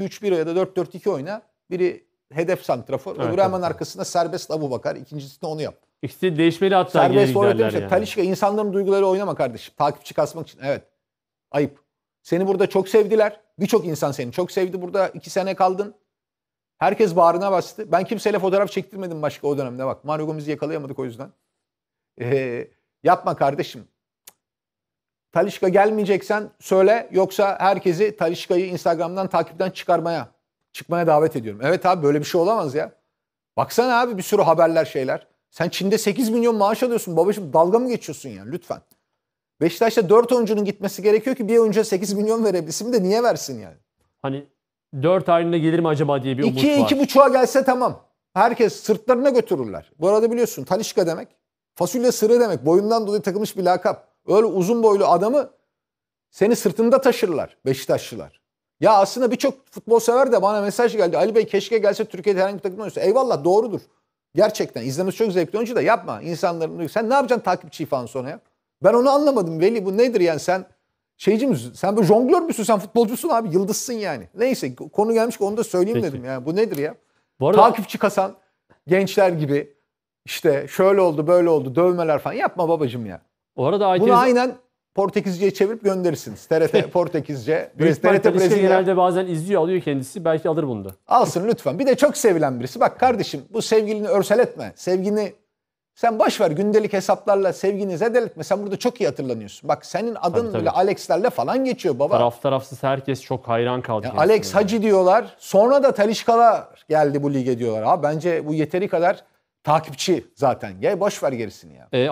3-1 ya da 4-4-2 oyna. Biri hedef santrafor. Evet, öbürü hemen arkasında serbest avu bakar. İkincisinde onu yap. İkisi değişmeli hatta Serbest oynatıyor. Şey, yani. Talişka insanların duyguları oynama kardeşim. Takipçi kasmak için. Evet. Ayıp. Seni burada çok sevdiler. Birçok insan seni çok sevdi. Burada iki sene kaldın. Herkes bağrına bastı. Ben kimseyle fotoğraf çektirmedim başka o dönemde. Bak Mario Gomez'i yakalayamadık o yüzden. Ee, yapma kardeşim. Talişka gelmeyeceksen söyle yoksa herkesi Talişka'yı Instagram'dan takipten çıkarmaya, çıkmaya davet ediyorum. Evet abi böyle bir şey olamaz ya. Baksana abi bir sürü haberler şeyler. Sen Çin'de 8 milyon maaş alıyorsun babacığım dalga mı geçiyorsun yani lütfen. Beşiktaş'ta 4 oyuncunun gitmesi gerekiyor ki bir oyuncuya 8 milyon verebilsin de niye versin yani? Hani 4 ayında gelir mi acaba diye bir umut iki, var. 2-2,5'a gelse tamam. Herkes sırtlarına götürürler. Bu arada biliyorsun Talişka demek. Fasulye sırrı demek. Boyundan dolayı takılmış bir lakap. Öyle uzun boylu adamı seni sırtında taşırlar Beşiktaşlılar. Ya aslında birçok futbol sever de bana mesaj geldi. Ali Bey keşke gelse Türkiye'de herhangi bir takımda oynasa. Eyvallah doğrudur. Gerçekten izlemesi çok zevkli oyuncu da yapma. İnsanların sen ne yapacaksın takipçi falan sonra ya? Ben onu anlamadım. Veli bu nedir yani sen şeyci misin? Sen bu jonglör müsün? Sen futbolcusun abi. Yıldızsın yani. Neyse konu gelmiş ki onu da söyleyeyim Peki. dedim ya. Bu nedir ya? Bu arada... Takipçi kasan gençler gibi işte şöyle oldu böyle oldu dövmeler falan yapma babacım ya. O arada ITS... Bunu aynen Portekizce'ye çevirip gönderirsiniz. TRT şey, Portekizce. Büyük TRT Brezilya. genelde bazen izliyor alıyor kendisi. Belki alır bunu da. Alsın lütfen. Bir de çok sevilen birisi. Bak kardeşim bu sevgilini örsel etme. Sevgini sen boş ver gündelik hesaplarla sevgini zedeletme. Sen burada çok iyi hatırlanıyorsun. Bak senin adın tabii, tabii. bile Alex'lerle falan geçiyor baba. Taraf tarafsız herkes çok hayran kaldı. Yani Alex Hacı diyorlar. Sonra da Talişkalar geldi bu lige diyorlar. Abi bence bu yeteri kadar takipçi zaten. Gel boş ver gerisini ya. E,